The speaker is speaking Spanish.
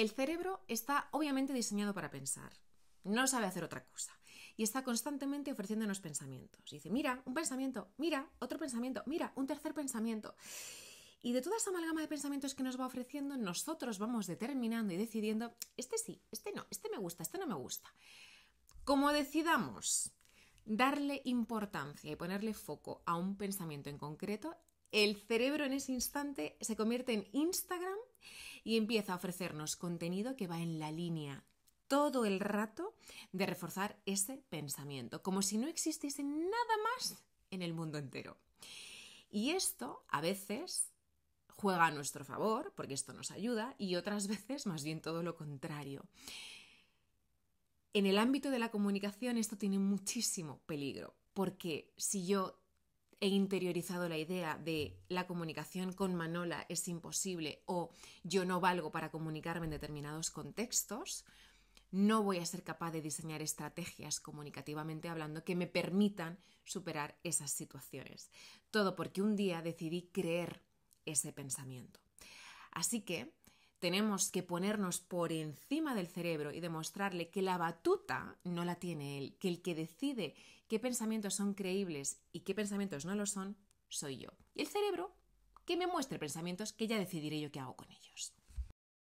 El cerebro está obviamente diseñado para pensar, no sabe hacer otra cosa y está constantemente ofreciéndonos pensamientos. dice, mira, un pensamiento, mira, otro pensamiento, mira, un tercer pensamiento. Y de toda esa amalgama de pensamientos que nos va ofreciendo, nosotros vamos determinando y decidiendo, este sí, este no, este me gusta, este no me gusta. Como decidamos darle importancia y ponerle foco a un pensamiento en concreto, el cerebro en ese instante se convierte en Instagram y empieza a ofrecernos contenido que va en la línea todo el rato de reforzar ese pensamiento, como si no existiese nada más en el mundo entero. Y esto a veces juega a nuestro favor, porque esto nos ayuda, y otras veces más bien todo lo contrario. En el ámbito de la comunicación esto tiene muchísimo peligro, porque si yo he interiorizado la idea de la comunicación con Manola es imposible o yo no valgo para comunicarme en determinados contextos, no voy a ser capaz de diseñar estrategias comunicativamente hablando que me permitan superar esas situaciones. Todo porque un día decidí creer ese pensamiento. Así que tenemos que ponernos por encima del cerebro y demostrarle que la batuta no la tiene él, que el que decide qué pensamientos son creíbles y qué pensamientos no lo son, soy yo. Y el cerebro, que me muestre pensamientos que ya decidiré yo qué hago con ellos.